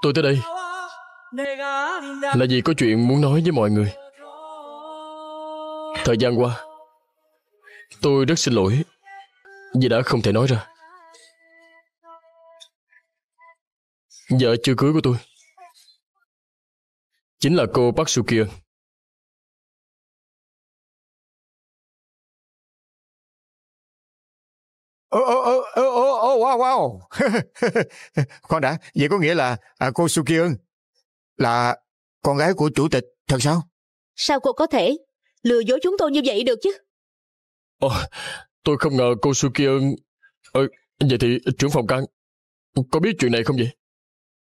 Tôi tới đây Là vì có chuyện muốn nói với mọi người Thời gian qua Tôi rất xin lỗi Vì đã không thể nói ra Vợ chưa cưới của tôi Chính là cô Park Su Kyung wow, wow. Khoan đã, vậy có nghĩa là à, cô Sukion là con gái của chủ tịch thật sao? Sao cô có thể lừa dối chúng tôi như vậy được chứ? Ồ, tôi không ngờ cô Sukion... Ờ, vậy thì trưởng phòng căn có biết chuyện này không vậy?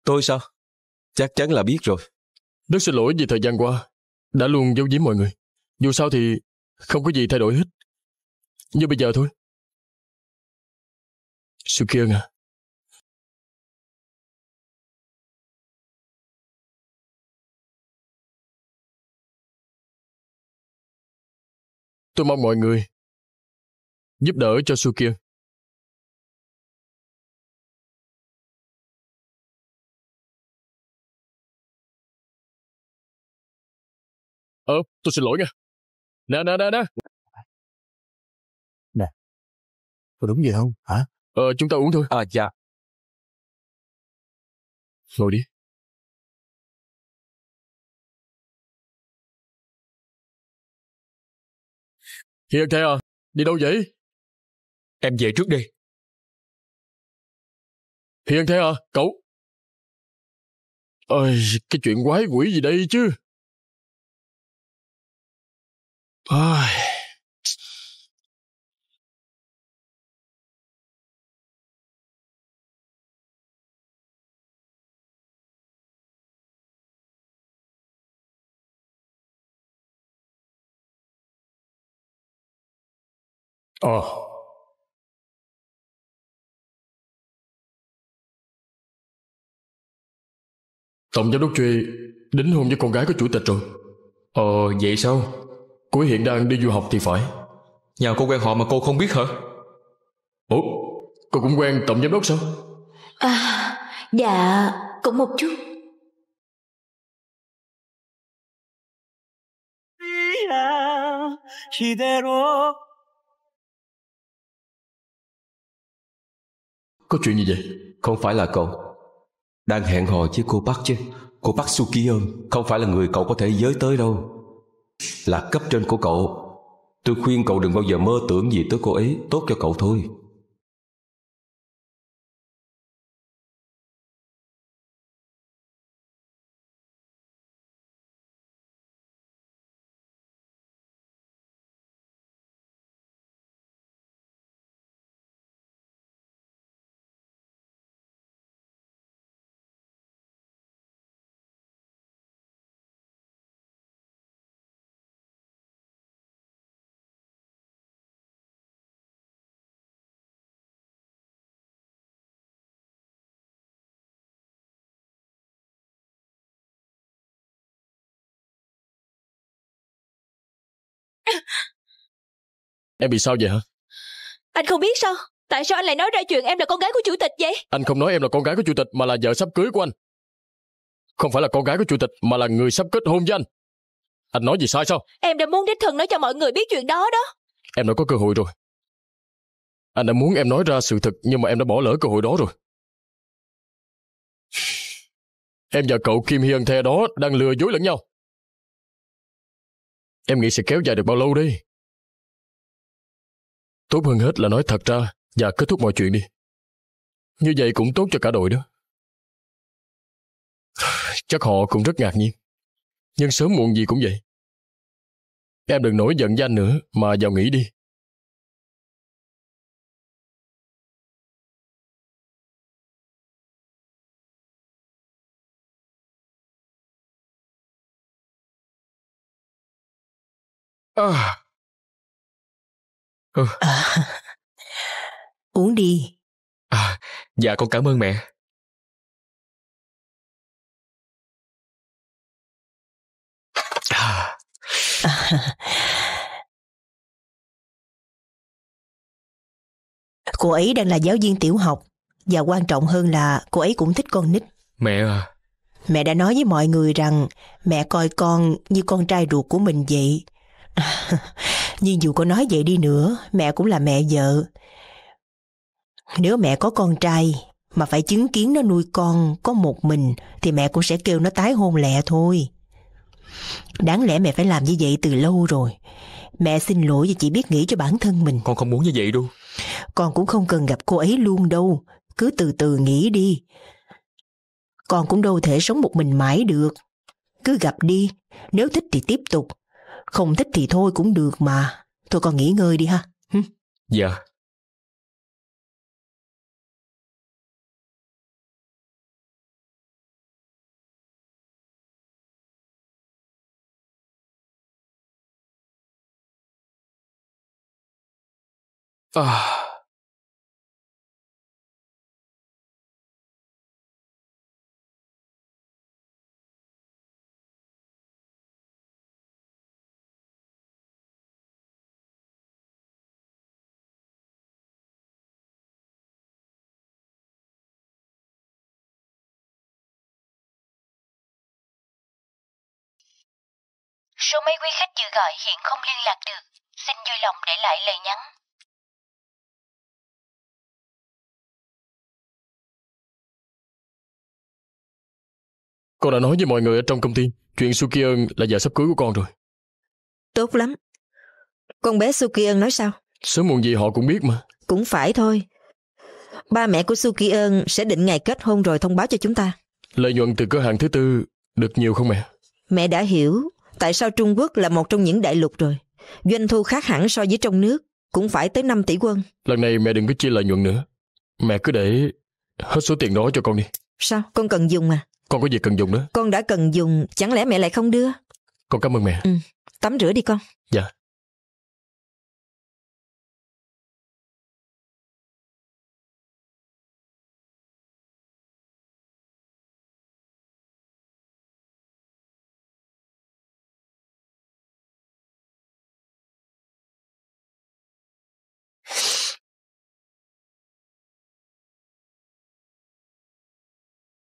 Tôi sao? Chắc chắn là biết rồi. Rất xin lỗi vì thời gian qua đã luôn giấu giếm mọi người. Dù sao thì không có gì thay đổi hết. Như bây giờ thôi. Siêu kiêng à? Tôi mong mọi người giúp đỡ cho Su Kiên. Ờ, tôi xin lỗi nha. Nè, nè, nè, nè. Nè, tôi đúng gì không, hả? Ờ, chúng ta uống thôi. À, dạ. Ngồi đi. Thiệt thế à? Đi đâu vậy? Em về trước đi. Hiền thế à, cậu? Ơi, cái chuyện quái quỷ gì đây chứ? Ôi... Ồ. Ờ. Tổng giám đốc Truy đính hôn với con gái của chủ tịch rồi. Ờ, vậy sao? Cô hiện đang đi du học thì phải. Nhà cô quen họ mà cô không biết hả? Ủa, cô cũng quen tổng giám đốc sao? À, dạ, cũng một chút. 시대로 Có chuyện gì vậy? Không phải là cậu Đang hẹn hò với cô bác chứ Cô bác ơn không phải là người cậu có thể giới tới đâu Là cấp trên của cậu Tôi khuyên cậu đừng bao giờ mơ tưởng gì tới cô ấy Tốt cho cậu thôi Em bị sao vậy hả? Anh không biết sao? Tại sao anh lại nói ra chuyện em là con gái của chủ tịch vậy? Anh không nói em là con gái của chủ tịch mà là vợ sắp cưới của anh. Không phải là con gái của chủ tịch mà là người sắp kết hôn với anh. Anh nói gì sai sao? Em đã muốn đích thân nói cho mọi người biết chuyện đó đó. Em đã có cơ hội rồi. Anh đã muốn em nói ra sự thật nhưng mà em đã bỏ lỡ cơ hội đó rồi. Em và cậu Kim Hyun The đó đang lừa dối lẫn nhau. Em nghĩ sẽ kéo dài được bao lâu đây? Tốt hơn hết là nói thật ra và kết thúc mọi chuyện đi. Như vậy cũng tốt cho cả đội đó. Chắc họ cũng rất ngạc nhiên. Nhưng sớm muộn gì cũng vậy. Em đừng nổi giận với nữa mà vào nghỉ đi. À. À, uống đi. À, dạ con cảm ơn mẹ. À. Cô ấy đang là giáo viên tiểu học và quan trọng hơn là cô ấy cũng thích con nít. Mẹ à. Mẹ đã nói với mọi người rằng mẹ coi con như con trai ruột của mình vậy Nhưng dù có nói vậy đi nữa, mẹ cũng là mẹ vợ. Nếu mẹ có con trai mà phải chứng kiến nó nuôi con có một mình thì mẹ cũng sẽ kêu nó tái hôn lẹ thôi. Đáng lẽ mẹ phải làm như vậy từ lâu rồi. Mẹ xin lỗi vì chỉ biết nghĩ cho bản thân mình. Con không muốn như vậy đâu. Con cũng không cần gặp cô ấy luôn đâu. Cứ từ từ nghĩ đi. Con cũng đâu thể sống một mình mãi được. Cứ gặp đi. Nếu thích thì tiếp tục. Không thích thì thôi cũng được mà. Tôi còn nghỉ ngơi đi ha. Hm? Dạ. Ah. Số máy quý khách vừa gọi hiện không liên lạc được. Xin vui lòng để lại lời nhắn. Con đã nói với mọi người ở trong công ty chuyện Suki Ân là vợ sắp cưới của con rồi. Tốt lắm. Con bé Suki Ân nói sao? Sớm muộn gì họ cũng biết mà. Cũng phải thôi. Ba mẹ của Suki Ân sẽ định ngày kết hôn rồi thông báo cho chúng ta. Lợi nhuận từ cửa hàng thứ tư được nhiều không mẹ? Mẹ đã hiểu. Tại sao Trung Quốc là một trong những đại lục rồi? Doanh thu khác hẳn so với trong nước, cũng phải tới 5 tỷ quân. Lần này mẹ đừng có chia lợi nhuận nữa. Mẹ cứ để hết số tiền đó cho con đi. Sao? Con cần dùng à? Con có gì cần dùng đó. Con đã cần dùng, chẳng lẽ mẹ lại không đưa? Con cảm ơn mẹ. Ừ, tắm rửa đi con. Dạ.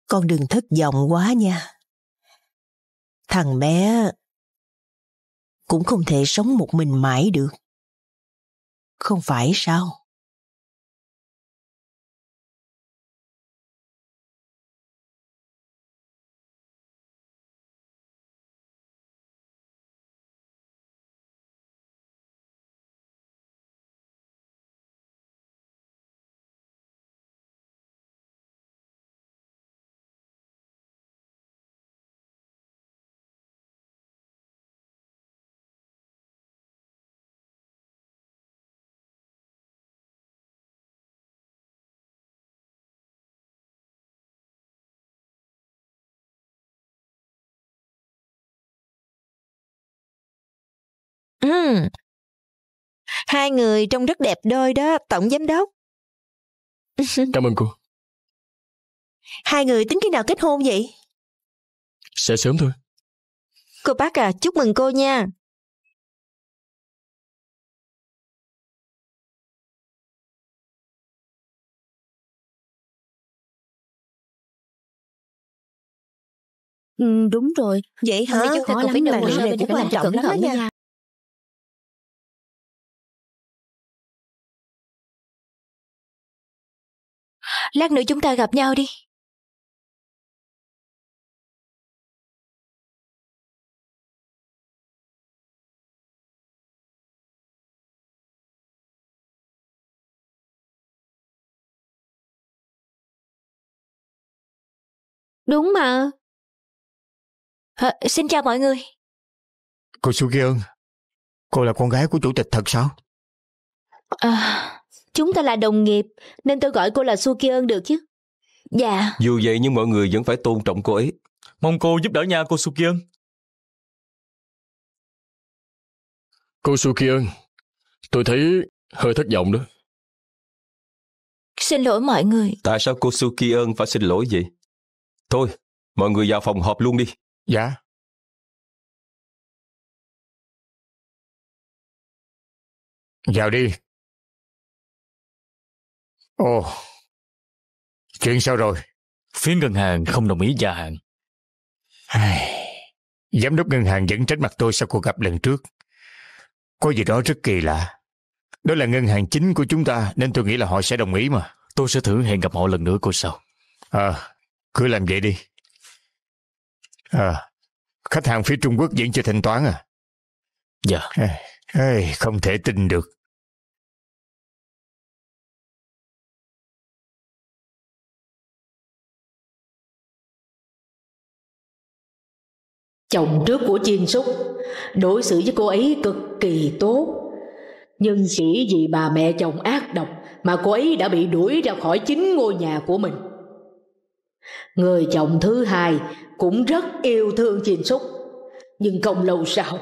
Con đừng thất vọng quá nha. Thằng bé cũng không thể sống một mình mãi được. Không phải sao? Ừ. Hai người trông rất đẹp đôi đó, tổng giám đốc. Cảm ơn cô. Hai người tính khi nào kết hôn vậy? Sẽ sớm thôi. Cô bác à, chúc mừng cô nha. Ừ, đúng rồi. Vậy hả? Hỏi lắm, bạn phải làm trọng lắm đó nha. lát nữa chúng ta gặp nhau đi Đúng mà. À, xin chào mọi người. Cô Su Kiên, cô là con gái của chủ tịch thật sao? À, Chúng ta là đồng nghiệp, nên tôi gọi cô là Su Ki Ơn được chứ. Dạ. Dù vậy nhưng mọi người vẫn phải tôn trọng cô ấy. Mong cô giúp đỡ nha cô Su Ki Ơn. Cô Su Ki Ơn, tôi thấy hơi thất vọng đó. Xin lỗi mọi người. Tại sao cô Su Ki Ơn phải xin lỗi vậy? Thôi, mọi người vào phòng họp luôn đi. Dạ. Vào đi, Ồ, chuyện sao rồi? Phía ngân hàng không đồng ý gia hạn. Giám đốc ngân hàng vẫn tránh mặt tôi sau cuộc gặp lần trước. Có gì đó rất kỳ lạ. Đó là ngân hàng chính của chúng ta nên tôi nghĩ là họ sẽ đồng ý mà. Tôi sẽ thử hẹn gặp họ lần nữa cô sau. À, ờ, cứ làm vậy đi. À, khách hàng phía Trung Quốc vẫn chưa thanh toán à? Dạ. À, không thể tin được. chồng trước của Chiên Súc, đối xử với cô ấy cực kỳ tốt. Nhưng chỉ vì bà mẹ chồng ác độc mà cô ấy đã bị đuổi ra khỏi chính ngôi nhà của mình. Người chồng thứ hai cũng rất yêu thương Chiên Súc, nhưng không lâu sau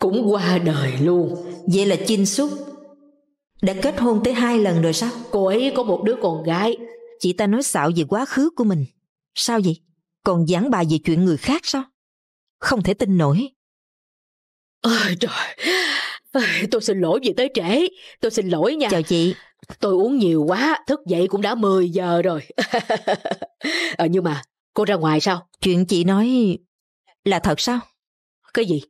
cũng qua đời luôn. Vậy là Chiên Súc đã kết hôn tới hai lần rồi sao? Cô ấy có một đứa con gái. Chị ta nói xạo về quá khứ của mình. Sao vậy? Còn giảng bài về chuyện người khác sao? không thể tin nổi. Ôi trời, tôi xin lỗi vì tới trễ, tôi xin lỗi nha. Chào chị. Tôi uống nhiều quá, thức dậy cũng đã 10 giờ rồi. ờ, nhưng mà cô ra ngoài sao? Chuyện chị nói là thật sao? Cái gì?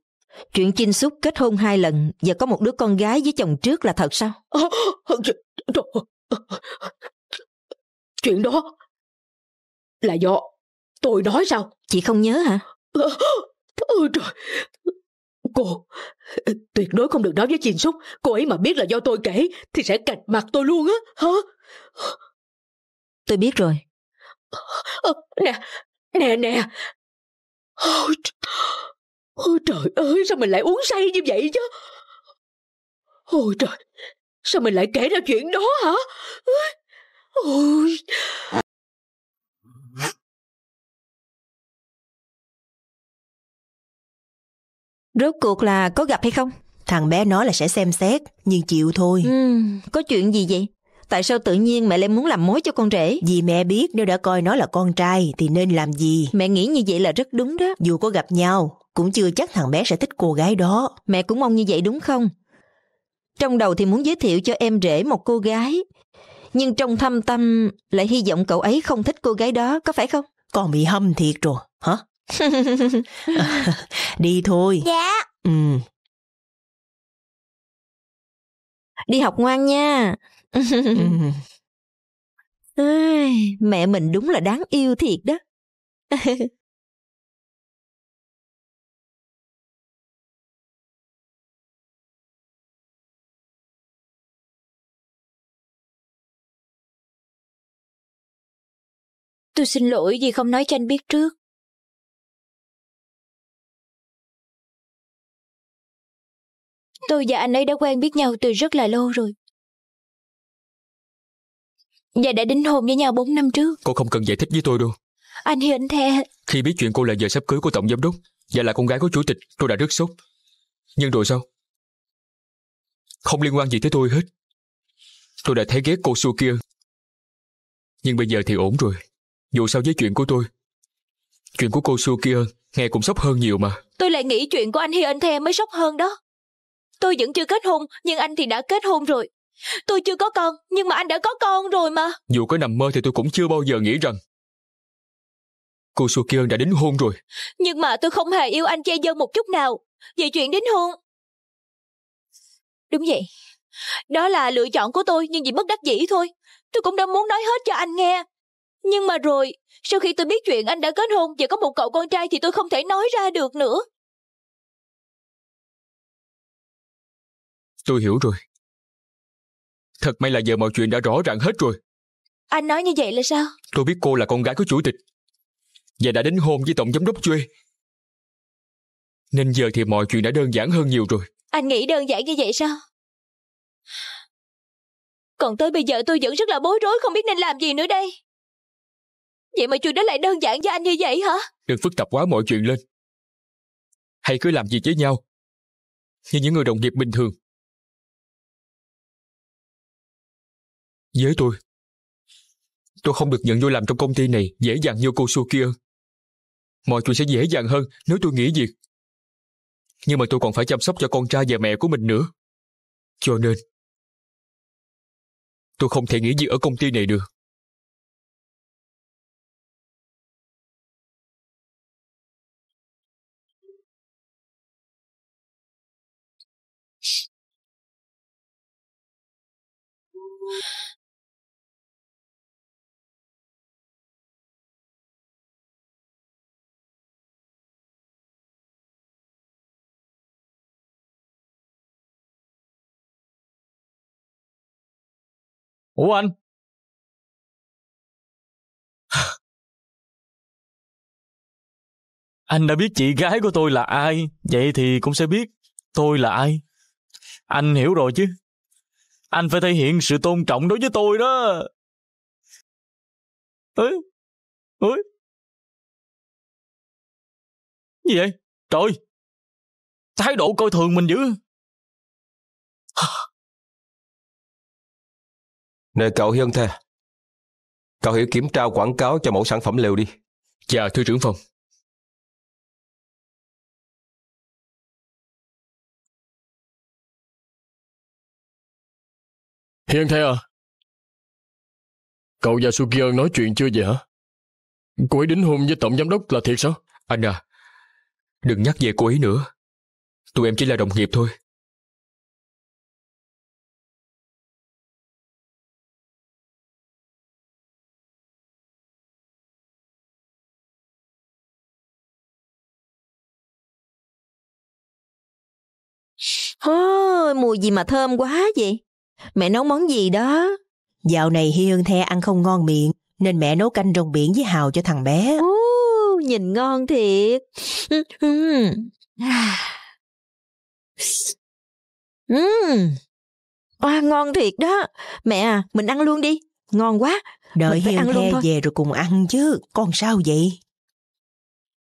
Chuyện Chinh Xúc kết hôn hai lần và có một đứa con gái với chồng trước là thật sao? Chuyện đó là do tôi nói sao? Chị không nhớ hả? Ôi trời, Cô Tuyệt đối không được nói với Chin Súc Cô ấy mà biết là do tôi kể Thì sẽ cạch mặt tôi luôn á hả Tôi biết rồi ờ, Nè Nè nè Ôi, ôi trời ơi Sao mình lại uống say như vậy chứ Ôi trời Sao mình lại kể ra chuyện đó hả Ôi Rốt cuộc là có gặp hay không? Thằng bé nói là sẽ xem xét, nhưng chịu thôi. Ừ, có chuyện gì vậy? Tại sao tự nhiên mẹ lại muốn làm mối cho con rể? Vì mẹ biết nếu đã coi nó là con trai thì nên làm gì. Mẹ nghĩ như vậy là rất đúng đó. Dù có gặp nhau, cũng chưa chắc thằng bé sẽ thích cô gái đó. Mẹ cũng mong như vậy đúng không? Trong đầu thì muốn giới thiệu cho em rể một cô gái. Nhưng trong thâm tâm lại hy vọng cậu ấy không thích cô gái đó, có phải không? Còn bị hâm thiệt rồi, hả? đi thôi. Dạ. Ừ. Đi học ngoan nha. Ôi, ừ. mẹ mình đúng là đáng yêu thiệt đó. Tôi xin lỗi vì không nói cho anh biết trước. Tôi và anh ấy đã quen biết nhau từ rất là lâu rồi. Và đã đính hôn với nhau 4 năm trước. Cô không cần giải thích với tôi đâu. Anh Hiền thề. Khi biết chuyện cô là vợ sắp cưới của tổng giám đốc và là con gái của chủ tịch, tôi đã rất sốt. Nhưng rồi sao? Không liên quan gì tới tôi hết. Tôi đã thấy ghét cô xua kia. Nhưng bây giờ thì ổn rồi. Dù sao với chuyện của tôi, chuyện của cô xua kia nghe cũng sốc hơn nhiều mà. Tôi lại nghĩ chuyện của anh Hiền thề mới sốc hơn đó. Tôi vẫn chưa kết hôn, nhưng anh thì đã kết hôn rồi. Tôi chưa có con, nhưng mà anh đã có con rồi mà. Dù có nằm mơ thì tôi cũng chưa bao giờ nghĩ rằng cô Su Kiên đã đến hôn rồi. Nhưng mà tôi không hề yêu anh che dân một chút nào. Về chuyện đến hôn... Đúng vậy. Đó là lựa chọn của tôi nhưng vì bất đắc dĩ thôi. Tôi cũng đã muốn nói hết cho anh nghe. Nhưng mà rồi, sau khi tôi biết chuyện anh đã kết hôn và có một cậu con trai thì tôi không thể nói ra được nữa. Tôi hiểu rồi. Thật may là giờ mọi chuyện đã rõ ràng hết rồi. Anh nói như vậy là sao? Tôi biết cô là con gái của chủ tịch và đã đính hôn với tổng giám đốc Chuê. Nên giờ thì mọi chuyện đã đơn giản hơn nhiều rồi. Anh nghĩ đơn giản như vậy sao? Còn tới bây giờ tôi vẫn rất là bối rối không biết nên làm gì nữa đây. Vậy mà chuyện đó lại đơn giản với anh như vậy hả? Đừng phức tạp quá mọi chuyện lên. Hãy cứ làm gì với nhau. Như những người đồng nghiệp bình thường. Với tôi, tôi không được nhận vô làm trong công ty này dễ dàng như cô Su kia. Mọi chuyện sẽ dễ dàng hơn nếu tôi nghỉ việc. Nhưng mà tôi còn phải chăm sóc cho con trai và mẹ của mình nữa. Cho nên, tôi không thể nghỉ việc ở công ty này được. Yeah. Ủa anh? anh đã biết chị gái của tôi là ai, vậy thì cũng sẽ biết tôi là ai. Anh hiểu rồi chứ. Anh phải thể hiện sự tôn trọng đối với tôi đó. Ơi, ơi! Gì vậy? Trời! Thái độ coi thường mình dữ. Nè cậu Hiên Thề, cậu hãy kiểm tra quảng cáo cho mẫu sản phẩm liều đi. Dạ, thưa trưởng phòng. Hiên Thề à, cậu và Sukier nói chuyện chưa vậy hả? Cô ấy đính hôn với tổng giám đốc là thiệt sao? Anh à, đừng nhắc về cô ấy nữa. Tụi em chỉ là đồng nghiệp thôi. gì mà thơm quá vậy? Mẹ nấu món gì đó? Dạo này Hiên The ăn không ngon miệng, nên mẹ nấu canh rong biển với hào cho thằng bé. Ồ, nhìn ngon thiệt. Ừm, oa à, ngon thiệt đó. Mẹ à, mình ăn luôn đi. Ngon quá. Đợi Hiên The về rồi cùng ăn chứ. Con sao vậy?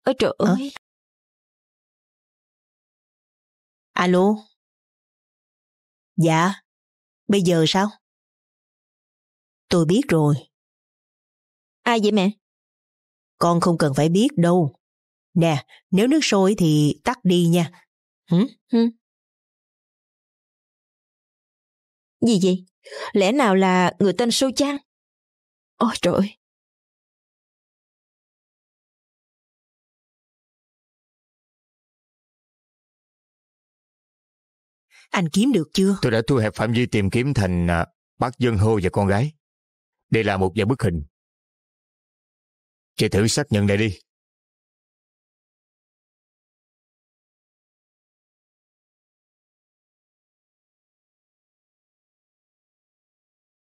Ôi trời ờ. ơi. Alo? Dạ, bây giờ sao? Tôi biết rồi. Ai vậy mẹ? Con không cần phải biết đâu. Nè, nếu nước sôi thì tắt đi nha. Hử? Hử? Gì gì? Lẽ nào là người tên Sô Trang? Ôi trời Anh kiếm được chưa? Tôi đã thu hẹp phạm vi tìm kiếm thành à, bác Dân Hô và con gái. Đây là một vài bức hình. Chị thử xác nhận lại đi.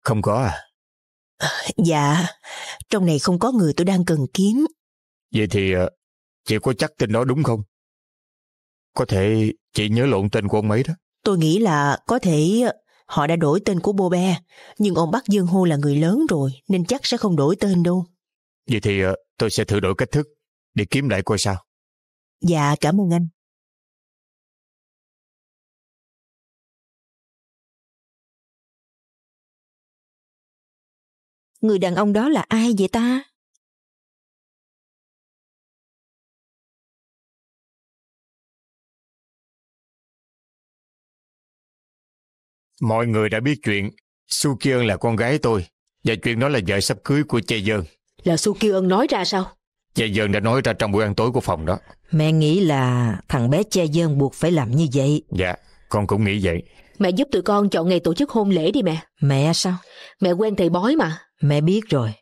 Không có à? Dạ, trong này không có người tôi đang cần kiếm. Vậy thì à, chị có chắc tên đó đúng không? Có thể chị nhớ lộn tên của ông ấy đó. Tôi nghĩ là có thể ờ, họ đã đổi tên của bô Bobe, nhưng ông Bắc Dương Hô là người lớn rồi nên chắc sẽ không đổi tên đâu. Vậy thì ờ, tôi sẽ thử đổi cách thức để kiếm lại coi sao. Dạ, cảm ơn anh. Người đàn ông đó là ai vậy ta? Mọi người đã biết chuyện Su Kiên là con gái tôi và chuyện đó là vợ sắp cưới của Che Dơn Là Su Kiên nói ra sao? Che Dơn đã nói ra trong bữa ăn tối của phòng đó Mẹ nghĩ là thằng bé Che Dơn buộc phải làm như vậy Dạ, con cũng nghĩ vậy Mẹ giúp tụi con chọn ngày tổ chức hôn lễ đi mẹ Mẹ sao? Mẹ quen thầy bói mà Mẹ biết rồi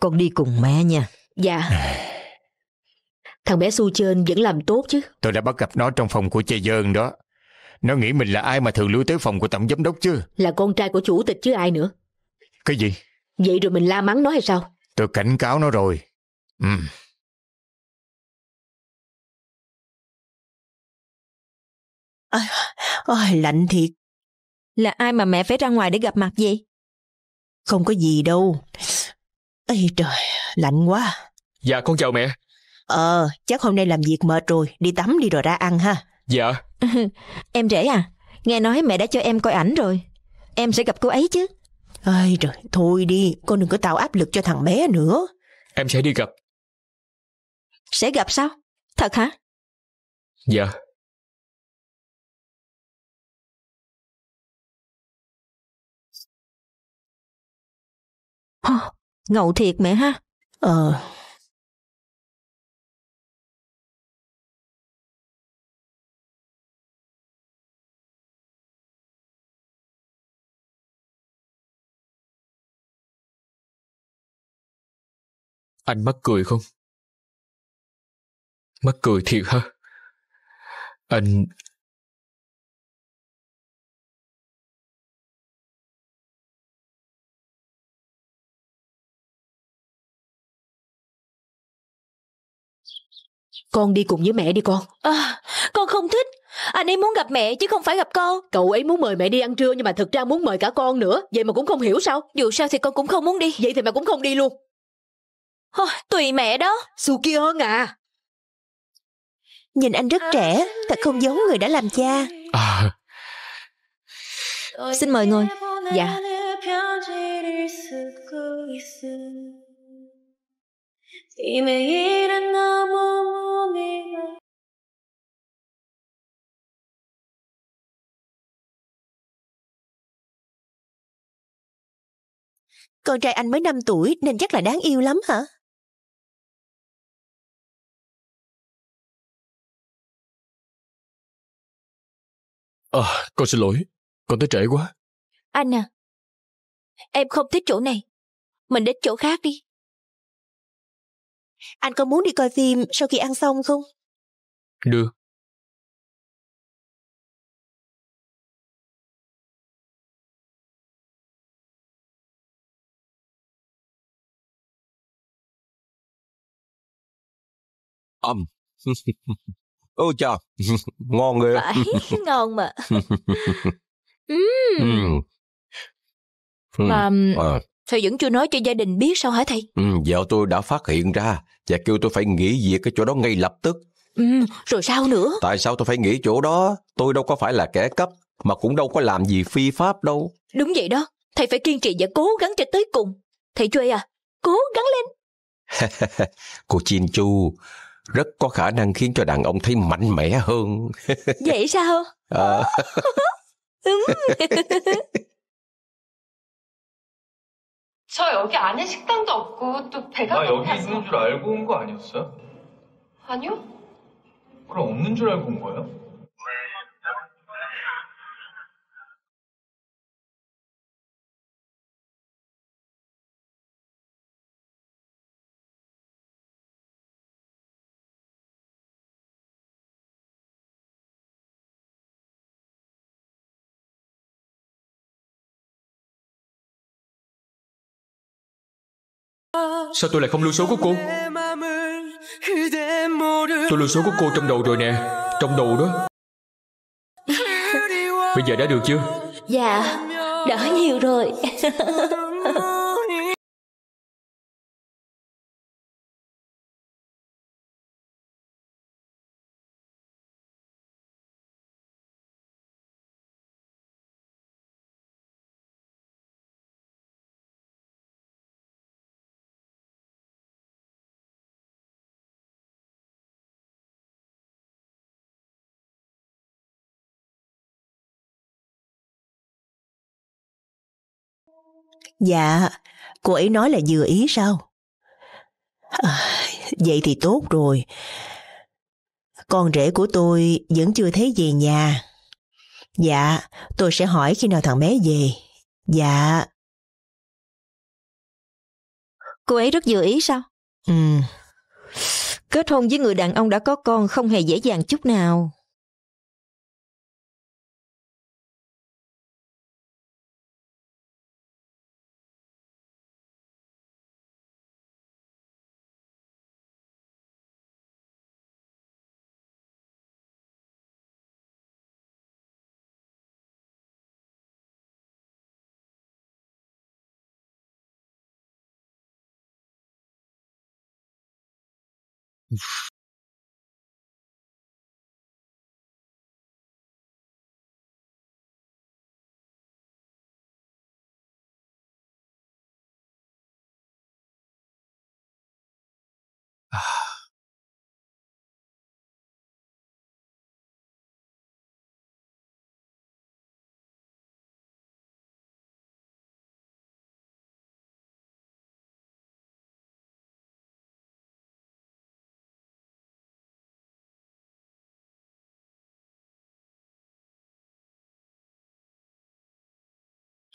Con đi cùng mẹ nha Dạ Thằng bé Su Trên vẫn làm tốt chứ Tôi đã bắt gặp nó trong phòng của Che Dơn đó nó nghĩ mình là ai mà thường lui tới phòng của tổng giám đốc chứ? Là con trai của chủ tịch chứ ai nữa. Cái gì? Vậy rồi mình la mắng nó hay sao? Tôi cảnh cáo nó rồi. Ừ. Ôi, ôi, lạnh thiệt. Là ai mà mẹ phải ra ngoài để gặp mặt gì? Không có gì đâu. Ây trời, lạnh quá. Dạ, con chào mẹ. Ờ, chắc hôm nay làm việc mệt rồi, đi tắm đi rồi ra ăn ha. Dạ. em rể à, nghe nói mẹ đã cho em coi ảnh rồi. Em sẽ gặp cô ấy chứ. Ây trời, thôi đi, con đừng có tạo áp lực cho thằng bé nữa. Em sẽ đi gặp. Sẽ gặp sao? Thật hả? Dạ. ngầu thiệt mẹ ha. Ờ, Anh mắc cười không? Mắc cười thiệt hả? Anh... Con đi cùng với mẹ đi con. À, con không thích. Anh ấy muốn gặp mẹ chứ không phải gặp con. Cậu ấy muốn mời mẹ đi ăn trưa nhưng mà thực ra muốn mời cả con nữa. Vậy mà cũng không hiểu sao. Dù sao thì con cũng không muốn đi. Vậy thì mà cũng không đi luôn tùy mẹ đó. Su kia hơn à. Nhìn anh rất trẻ, thật không giống người đã làm cha. À. Xin mời ngồi. Dạ. Con trai anh mới 5 tuổi nên chắc là đáng yêu lắm hả? À, con xin lỗi, con tới trễ quá. Anh à, em không thích chỗ này. Mình đến chỗ khác đi. Anh có muốn đi coi phim sau khi ăn xong không? Được. Âm. Ôi chà, ngon ghê. Phải, ngon mà. uhm. Mà à. sao vẫn chưa nói cho gia đình biết sao hả thầy? Ừ, vợ tôi đã phát hiện ra và kêu tôi phải nghỉ việc cái chỗ đó ngay lập tức. Ừ, rồi sao nữa? Tại sao tôi phải nghỉ chỗ đó? Tôi đâu có phải là kẻ cấp mà cũng đâu có làm gì phi pháp đâu. Đúng vậy đó, thầy phải kiên trì và cố gắng cho tới cùng. Thầy Chuê à, cố gắng lên. Cô Chin Chu, rất có khả năng khiến cho đàn ông thấy mạnh mẽ hơn vậy sao à. 저여 여기 있는 줄 알고 온거 아니었어요? 아니요. 그럼 없는 줄 알고 온 거예요? Sao tôi lại không lưu số của cô Tôi lưu số của cô trong đầu rồi nè Trong đầu đó Bây giờ đã được chưa Dạ Đỡ nhiều rồi Dạ, cô ấy nói là vừa ý sao? À, vậy thì tốt rồi. Con rể của tôi vẫn chưa thấy về nhà. Dạ, tôi sẽ hỏi khi nào thằng bé về. Dạ. Cô ấy rất vừa ý sao? Ừ. Kết hôn với người đàn ông đã có con không hề dễ dàng chút nào. Pff,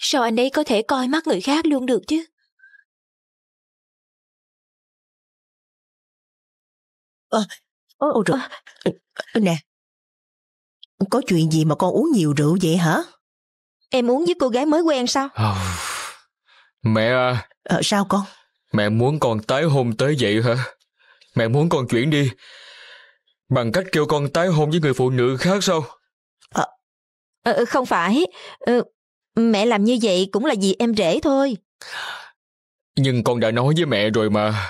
sao anh ấy có thể coi mắt người khác luôn được chứ à, ôi, ôi rượu à, nè có chuyện gì mà con uống nhiều rượu vậy hả em uống với cô gái mới quen sao oh, mẹ à, ờ, sao con mẹ muốn con tái hôn tới vậy hả mẹ muốn con chuyển đi bằng cách kêu con tái hôn với người phụ nữ khác sao à, à, không phải à, Mẹ làm như vậy cũng là vì em rể thôi. Nhưng con đã nói với mẹ rồi mà.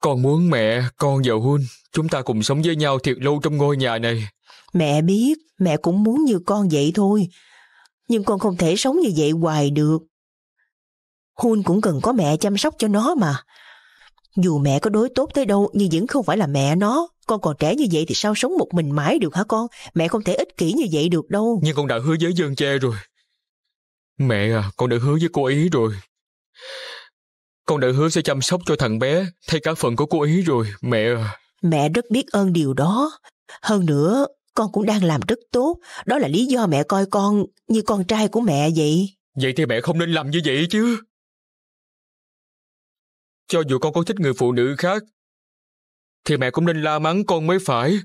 Con muốn mẹ, con và Hun, chúng ta cùng sống với nhau thiệt lâu trong ngôi nhà này. Mẹ biết, mẹ cũng muốn như con vậy thôi. Nhưng con không thể sống như vậy hoài được. Hun cũng cần có mẹ chăm sóc cho nó mà. Dù mẹ có đối tốt tới đâu nhưng vẫn không phải là mẹ nó. Con còn trẻ như vậy thì sao sống một mình mãi được hả con? Mẹ không thể ích kỷ như vậy được đâu. Nhưng con đã hứa với Dương Che rồi. Mẹ à, con đã hứa với cô ý rồi. Con đã hứa sẽ chăm sóc cho thằng bé thay cả phần của cô ý rồi, mẹ à. Mẹ rất biết ơn điều đó. Hơn nữa, con cũng đang làm rất tốt. Đó là lý do mẹ coi con như con trai của mẹ vậy. Vậy thì mẹ không nên làm như vậy chứ. Cho dù con có thích người phụ nữ khác, thì mẹ cũng nên la mắng con mới phải.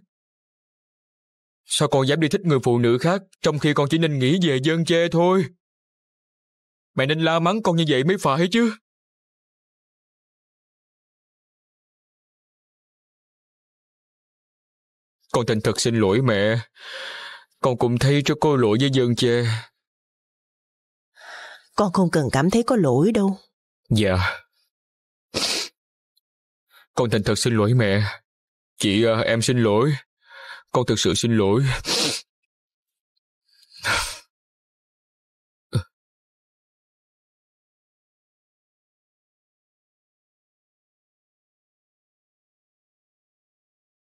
Sao con dám đi thích người phụ nữ khác trong khi con chỉ nên nghĩ về dân chê thôi? Mẹ nên la mắng con như vậy mới phải chứ. Con thành thật xin lỗi mẹ. Con cũng thấy cho cô lỗi với dân chê. Con không cần cảm thấy có lỗi đâu. Dạ. Con thành thật xin lỗi mẹ. Chị, à, em xin lỗi. Con thực sự xin lỗi.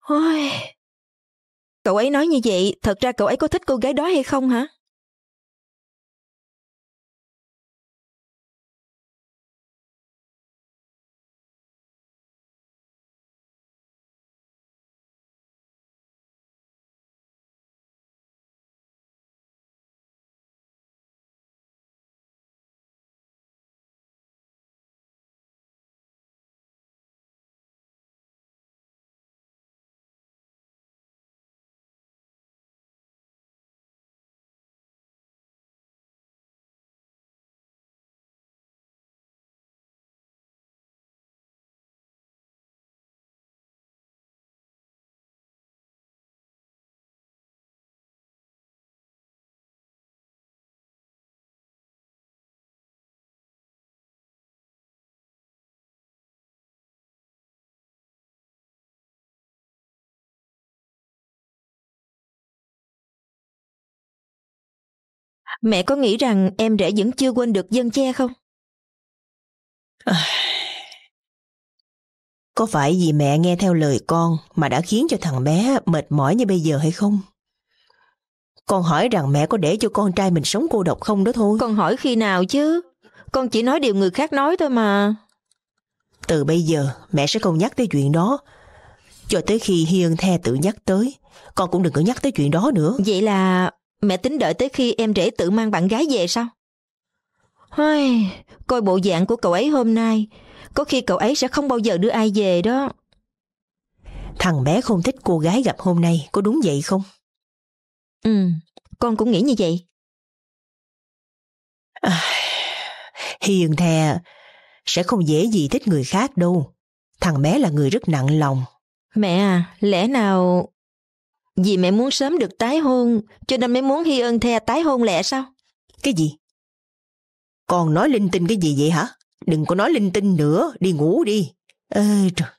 Ôi... Cậu ấy nói như vậy, thật ra cậu ấy có thích cô gái đó hay không hả? Mẹ có nghĩ rằng em rể vẫn chưa quên được dân che không? Có phải vì mẹ nghe theo lời con mà đã khiến cho thằng bé mệt mỏi như bây giờ hay không? Con hỏi rằng mẹ có để cho con trai mình sống cô độc không đó thôi. Con hỏi khi nào chứ? Con chỉ nói điều người khác nói thôi mà. Từ bây giờ mẹ sẽ không nhắc tới chuyện đó. Cho tới khi Hiên The tự nhắc tới, con cũng đừng có nhắc tới chuyện đó nữa. Vậy là mẹ tính đợi tới khi em rể tự mang bạn gái về sao? Hây, coi bộ dạng của cậu ấy hôm nay, có khi cậu ấy sẽ không bao giờ đưa ai về đó. Thằng bé không thích cô gái gặp hôm nay, có đúng vậy không? Ừ, con cũng nghĩ như vậy. À, Hiền thè, sẽ không dễ gì thích người khác đâu. Thằng bé là người rất nặng lòng. Mẹ à, lẽ nào... Vì mẹ muốn sớm được tái hôn, cho nên mới muốn Hy ơn The tái hôn lẹ sao? Cái gì? Còn nói linh tinh cái gì vậy hả? Đừng có nói linh tinh nữa, đi ngủ đi. Ê trời.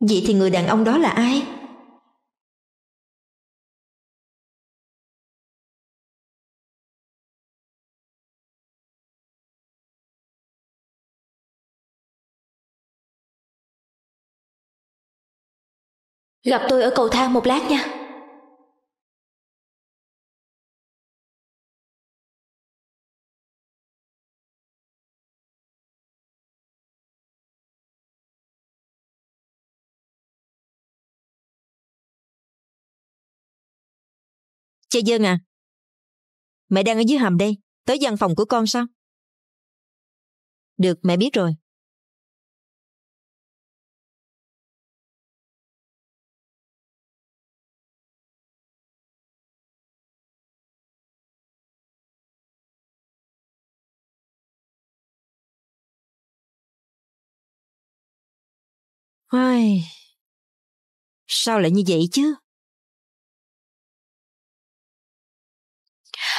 Vậy thì người đàn ông đó là ai? gặp tôi ở cầu thang một lát nha Chị Dương à, mẹ đang ở dưới hầm đây, tới văn phòng của con sao? Được, mẹ biết rồi. Ai... Sao lại như vậy chứ?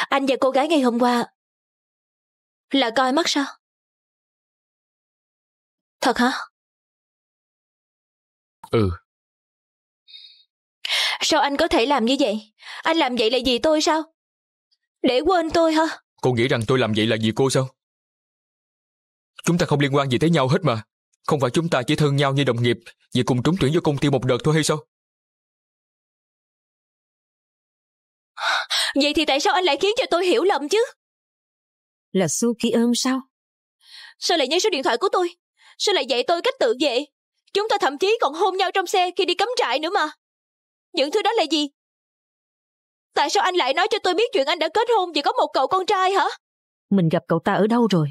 Anh và cô gái ngày hôm qua là coi mắt sao? Thật hả? Ừ. Sao anh có thể làm như vậy? Anh làm vậy là vì tôi sao? Để quên tôi hả? Cô nghĩ rằng tôi làm vậy là vì cô sao? Chúng ta không liên quan gì tới nhau hết mà. Không phải chúng ta chỉ thương nhau như đồng nghiệp vì cùng trúng tuyển vô công ty một đợt thôi hay sao? Vậy thì tại sao anh lại khiến cho tôi hiểu lầm chứ? Là Su Ki ơn sao? Sao lại nhớ số điện thoại của tôi? Sao lại dạy tôi cách tự vệ? Chúng ta thậm chí còn hôn nhau trong xe khi đi cắm trại nữa mà. Những thứ đó là gì? Tại sao anh lại nói cho tôi biết chuyện anh đã kết hôn vì có một cậu con trai hả? Mình gặp cậu ta ở đâu rồi?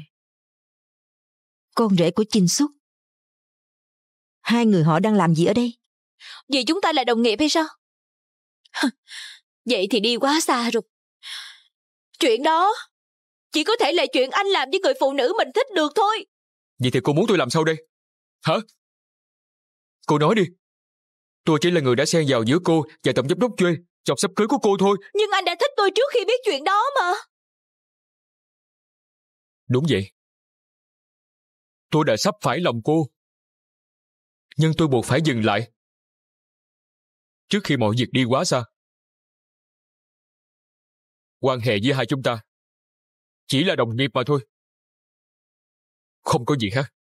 Con rể của Chinh Súc. Hai người họ đang làm gì ở đây? Vậy chúng ta là đồng nghiệp hay sao? Vậy thì đi quá xa rồi. Chuyện đó chỉ có thể là chuyện anh làm với người phụ nữ mình thích được thôi. Vậy thì cô muốn tôi làm sao đây? Hả? Cô nói đi. Tôi chỉ là người đã xen vào giữa cô và tổng giám đốc chuyên chọc sắp cưới của cô thôi. Nhưng anh đã thích tôi trước khi biết chuyện đó mà. Đúng vậy. Tôi đã sắp phải lòng cô nhưng tôi buộc phải dừng lại. Trước khi mọi việc đi quá xa. Quan hệ giữa hai chúng ta chỉ là đồng nghiệp mà thôi. Không có gì khác.